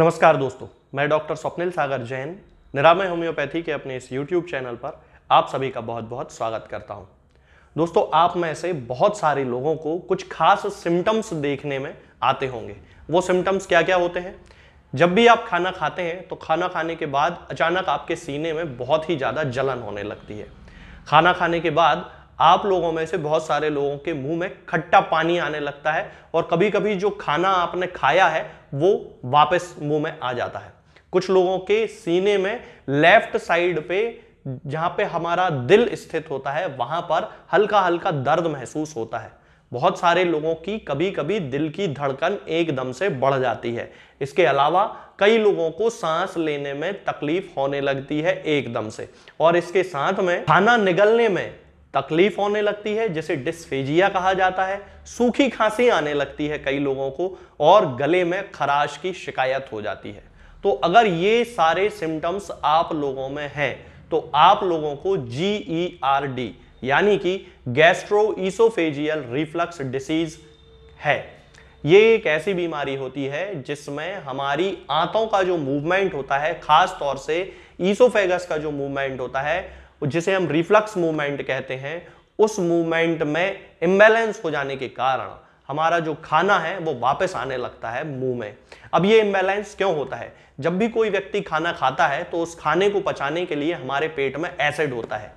नमस्कार दोस्तों मैं डॉक्टर स्वप्निल सागर जैन निरामय होम्योपैथी के अपने इस यूट्यूब चैनल पर आप सभी का बहुत बहुत स्वागत करता हूं दोस्तों आप में से बहुत सारे लोगों को कुछ खास सिम्टम्स देखने में आते होंगे वो सिम्टम्स क्या क्या होते हैं जब भी आप खाना खाते हैं तो खाना खाने के बाद अचानक आपके सीने में बहुत ही ज़्यादा जलन होने लगती है खाना खाने के बाद आप लोगों में से बहुत सारे लोगों के मुंह में खट्टा पानी आने लगता है और कभी कभी जो खाना आपने खाया है वो वापस मुंह में आ जाता है कुछ लोगों के सीने में लेफ्ट साइड पे जहां पे हमारा दिल स्थित होता है वहां पर हल्का हल्का दर्द महसूस होता है बहुत सारे लोगों की कभी कभी दिल की धड़कन एकदम से बढ़ जाती है इसके अलावा कई लोगों को सांस लेने में तकलीफ होने लगती है एकदम से और इसके साथ में खाना निगलने में तकलीफ होने लगती है जिसे डिस्फेजिया कहा जाता है सूखी खांसी आने लगती है कई लोगों को और गले में खराश की शिकायत हो जाती है तो अगर ये सारे सिम्टम्स आप लोगों में हैं तो आप लोगों को जी ई आर डी यानी कि गैस्ट्रो ईसोफेजियल रिफ्लक्स डिसीज है ये एक ऐसी बीमारी होती है जिसमें हमारी आंतों का जो मूवमेंट होता है खास तौर से ईसोफेगस का जो मूवमेंट होता है जिसे हम रिफ्लक्स मूवमेंट कहते हैं उस मूवमेंट में इम्बेलेंस हो जाने के कारण हमारा जो खाना है वो वापस आने लगता है मुंह में अब ये इम्बेलेंस क्यों होता है जब भी कोई व्यक्ति खाना खाता है तो उस खाने को पचाने के लिए हमारे पेट में एसिड होता है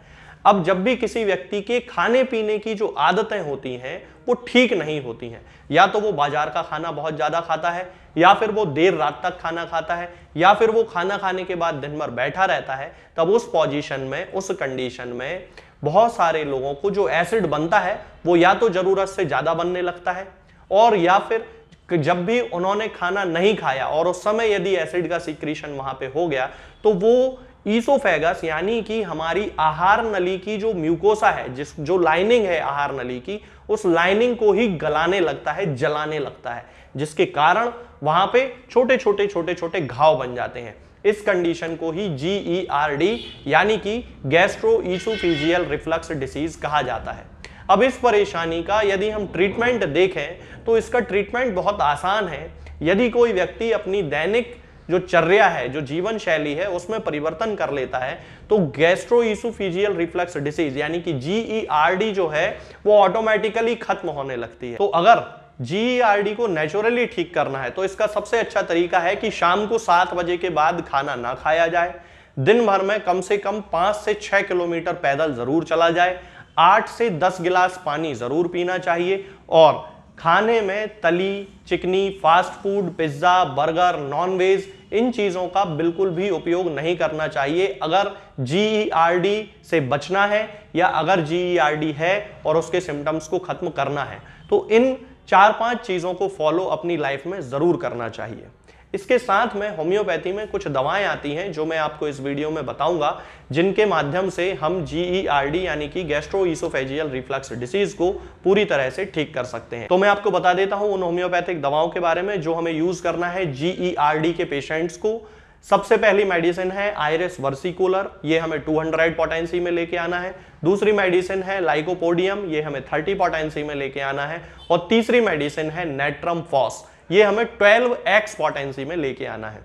अब जब भी किसी व्यक्ति के खाने पीने की जो आदतें होती हैं वो ठीक नहीं होती हैं या तो वो बाजार का खाना बहुत ज़्यादा खाता है या फिर वो देर रात तक खाना खाता है या फिर वो खाना खाने के बाद दिन भर बैठा रहता है तब उस पोजिशन में उस कंडीशन में बहुत सारे लोगों को जो एसिड बनता है वो या तो ज़रूरत से ज़्यादा बनने लगता है और या फिर जब भी उन्होंने खाना नहीं खाया और उस समय यदि एसिड का सिक्रीशन वहां पे हो गया तो वो ईसोफेगस यानी कि हमारी आहार नली की जो म्यूकोसा है जिस जो लाइनिंग है आहार नली की उस लाइनिंग को ही गलाने लगता है जलाने लगता है जिसके कारण वहां पे छोटे छोटे छोटे छोटे घाव बन जाते हैं इस कंडीशन को ही जी ई आर डी यानी कि गैस्ट्रो ईसोफिजियल रिफ्लक्स डिसीज कहा जाता है अब इस परेशानी का यदि हम ट्रीटमेंट देखें तो इसका ट्रीटमेंट बहुत आसान है यदि कोई व्यक्ति अपनी दैनिक जो चर्या है जो जीवन शैली है उसमें परिवर्तन कर लेता है तो गैस्ट्रोइसोफिजियल रिफ्लक्स डिसीज यानी कि जीईआरडी e जो है वो ऑटोमेटिकली खत्म होने लगती है तो अगर जीईआरडी e को नेचुरली ठीक करना है तो इसका सबसे अच्छा तरीका है कि शाम को सात बजे के बाद खाना ना खाया जाए दिन भर में कम से कम पांच से छह किलोमीटर पैदल जरूर चला जाए आठ से दस गिलास पानी जरूर पीना चाहिए और खाने में तली चिकनी fast food pizza burger non veg इन चीज़ों का बिल्कुल भी उपयोग नहीं करना चाहिए अगर जी e से बचना है या अगर जी e है और उसके सिम्टम्स को ख़त्म करना है तो इन चार पांच चीज़ों को फॉलो अपनी लाइफ में ज़रूर करना चाहिए इसके साथ में होम्योपैथी में कुछ दवाएं आती हैं जो मैं आपको इस वीडियो में बताऊंगा जिनके माध्यम से हम जी e यानी कि गैस्ट्रो ईसोफेजियल रिफ्लक्स डिसीज को पूरी तरह से ठीक कर सकते हैं तो मैं आपको बता देता हूं उन होम्योपैथिक दवाओं के बारे में जो हमें यूज करना है जी e के पेशेंट्स को सबसे पहली मेडिसिन है आयरस वर्सिकुलर ये हमें 200 पोटेंसी में लेके आना है दूसरी मेडिसिन है लाइकोपोडियम ये हमें 30 पोटेंसी में लेके आना है और तीसरी मेडिसिन है नेट्रम फॉस ये हमें 12x पोटेंसी में लेके आना है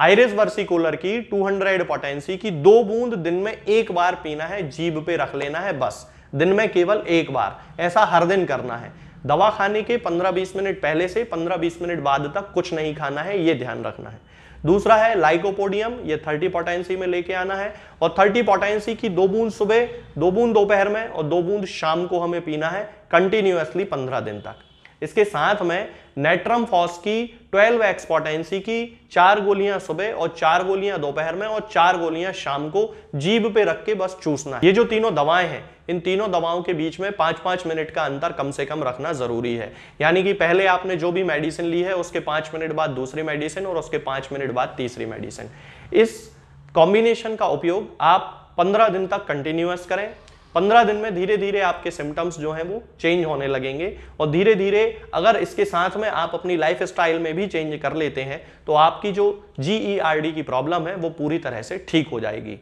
आयरिस वर्सिकुलर की 200 पोटेंसी की दो बूंद दिन में एक बार पीना है जीभ पे रख लेना है बस दिन में केवल एक बार ऐसा हर दिन करना है दवा खाने के 15-20 मिनट पहले से 15-20 मिनट बाद तक कुछ नहीं खाना है ये ध्यान रखना है दूसरा है लाइकोपोडियम ये 30 पोटेंसी में लेके आना है और 30 पोटेंसी की दो बूंद सुबह दो बूंद दोपहर में और दो बूंद शाम को हमें पीना है कंटिन्यूसली 15 दिन तक इसके साथ में नेट्रम फॉस की 12 एक्सपोटेंसी की चार गोलियां सुबह और चार गोलियां दोपहर में और चार गोलियां शाम को जीभ पे रख के बस चूसना ये जो तीनों दवाएं हैं इन तीनों दवाओं के बीच में पांच पांच मिनट का अंतर कम से कम रखना जरूरी है यानी कि पहले आपने जो भी मेडिसिन ली है उसके पांच मिनट बाद दूसरी मेडिसिन और उसके पांच मिनट बाद तीसरी मेडिसिन इस कॉम्बिनेशन का उपयोग आप पंद्रह दिन तक कंटिन्यूस करें पंद्रह दिन में धीरे धीरे आपके सिम्टम्स जो हैं वो चेंज होने लगेंगे और धीरे धीरे अगर इसके साथ में आप अपनी लाइफ स्टाइल में भी चेंज कर लेते हैं तो आपकी जो जी e की प्रॉब्लम है वो पूरी तरह से ठीक हो जाएगी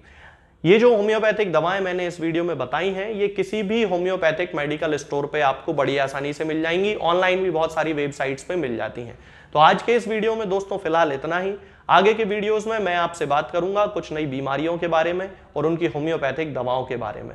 ये जो होम्योपैथिक दवाएं मैंने इस वीडियो में बताई हैं ये किसी भी होम्योपैथिक मेडिकल स्टोर पे आपको बड़ी आसानी से मिल जाएंगी ऑनलाइन भी बहुत सारी वेबसाइट्स पे मिल जाती हैं तो आज के इस वीडियो में दोस्तों फिलहाल इतना ही आगे के वीडियोस में मैं आपसे बात करूंगा कुछ नई बीमारियों के बारे में और उनकी होम्योपैथिक दवाओं के बारे में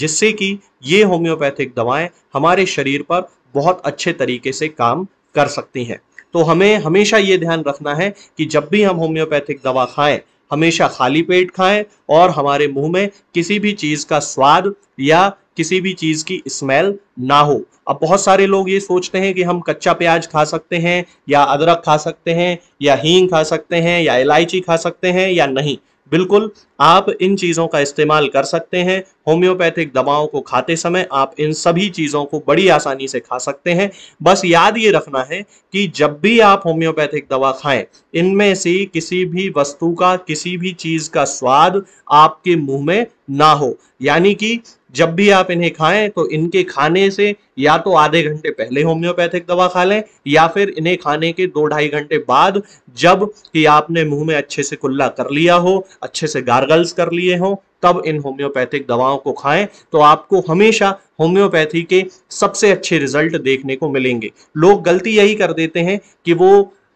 जिससे कि ये होम्योपैथिक दवाएं हमारे शरीर पर बहुत अच्छे तरीके से काम कर सकती हैं तो हमें हमेशा ये ध्यान रखना है कि जब भी हम होम्योपैथिक दवा खाएं हमेशा खाली पेट खाएं और हमारे मुंह में किसी भी चीज़ का स्वाद या किसी भी चीज़ की स्मेल ना हो अब बहुत सारे लोग ये सोचते हैं कि हम कच्चा प्याज खा सकते हैं या अदरक खा सकते हैं या हींग खा सकते हैं या इलायची खा सकते हैं या नहीं बिल्कुल आप इन चीज़ों का इस्तेमाल कर सकते हैं होम्योपैथिक दवाओं को खाते समय आप इन सभी चीज़ों को बड़ी आसानी से खा सकते हैं बस याद ये रखना है कि जब भी आप होम्योपैथिक दवा खाएं इनमें से किसी भी वस्तु का किसी भी चीज़ का स्वाद आपके मुंह में ना हो यानी कि जब भी आप इन्हें खाएं तो इनके खाने से या तो आधे घंटे पहले होम्योपैथिक दवा खा लें या फिर इन्हें खाने के दो ढाई घंटे बाद जब कि आपने मुंह में अच्छे से कुल्ला कर लिया हो अच्छे से गार्गल्स कर लिए हो तब इन होम्योपैथिक दवाओं को खाएं तो आपको हमेशा होम्योपैथी के सबसे अच्छे रिजल्ट देखने को मिलेंगे लोग गलती यही कर देते हैं कि वो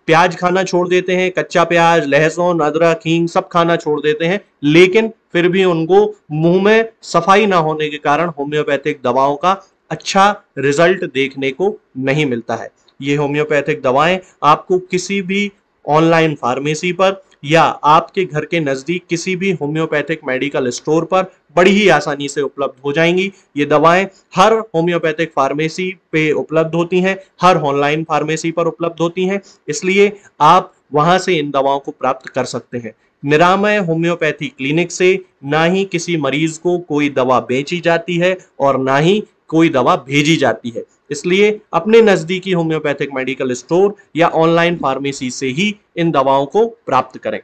प्याज खाना छोड़ देते हैं कच्चा प्याज लहसुन अदरक हींग सब खाना छोड़ देते हैं लेकिन फिर भी उनको मुंह में सफाई ना होने के कारण होम्योपैथिक दवाओं का अच्छा रिजल्ट देखने को नहीं मिलता है ये होम्योपैथिक दवाएं आपको किसी भी ऑनलाइन फार्मेसी पर या आपके घर के नजदीक किसी भी होम्योपैथिक मेडिकल स्टोर पर बड़ी ही आसानी से उपलब्ध हो जाएंगी ये दवाएं हर होम्योपैथिक फार्मेसी पे उपलब्ध होती हैं हर ऑनलाइन फार्मेसी पर उपलब्ध होती हैं इसलिए आप वहां से इन दवाओं को प्राप्त कर सकते हैं निरामय होम्योपैथी क्लिनिक से ना ही किसी मरीज को कोई दवा बेची जाती है और ना ही कोई दवा भेजी जाती है इसलिए अपने नज़दीकी होम्योपैथिक मेडिकल स्टोर या ऑनलाइन फार्मेसी से ही इन दवाओं को प्राप्त करें